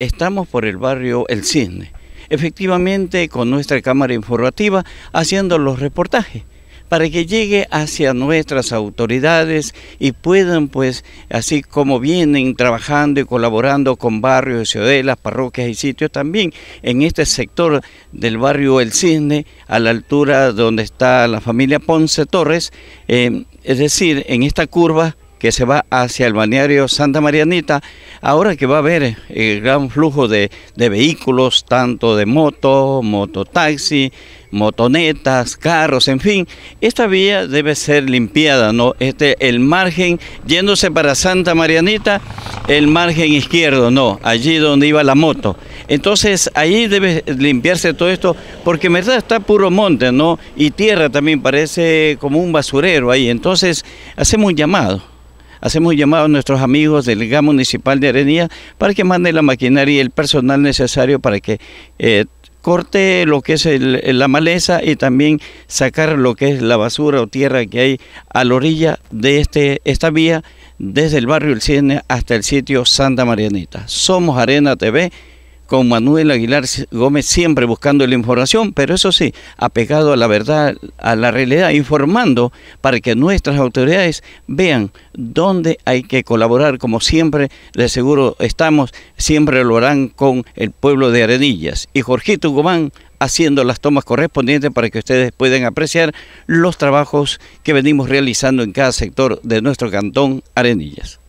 Estamos por el barrio El Cisne, efectivamente con nuestra cámara informativa haciendo los reportajes para que llegue hacia nuestras autoridades y puedan pues, así como vienen trabajando y colaborando con barrios, ciudades, parroquias y sitios también en este sector del barrio El Cisne, a la altura donde está la familia Ponce Torres, eh, es decir, en esta curva que se va hacia el balneario Santa Marianita, ahora que va a haber el eh, gran flujo de, vehículos, tanto de moto, mototaxi, motonetas, carros, en fin, esta vía debe ser limpiada, ¿no? Este, el margen, yéndose para Santa Marianita, el margen izquierdo, no, allí donde iba la moto. Entonces, ahí debe limpiarse todo esto, porque en verdad está puro monte, ¿no? Y tierra también parece como un basurero ahí. Entonces, hacemos un llamado Hacemos llamado a nuestros amigos del GAM Municipal de Arenía para que mande la maquinaria y el personal necesario para que eh, corte lo que es la maleza y también sacar lo que es la basura o tierra que hay a la orilla de este, esta vía desde el barrio El Cine hasta el sitio Santa Marianita. Somos Arena TV con Manuel Aguilar Gómez siempre buscando la información, pero eso sí, apegado a la verdad, a la realidad, informando para que nuestras autoridades vean dónde hay que colaborar, como siempre, de seguro estamos, siempre lo harán con el pueblo de Arenillas. Y Jorgito Gomán haciendo las tomas correspondientes para que ustedes puedan apreciar los trabajos que venimos realizando en cada sector de nuestro cantón Arenillas.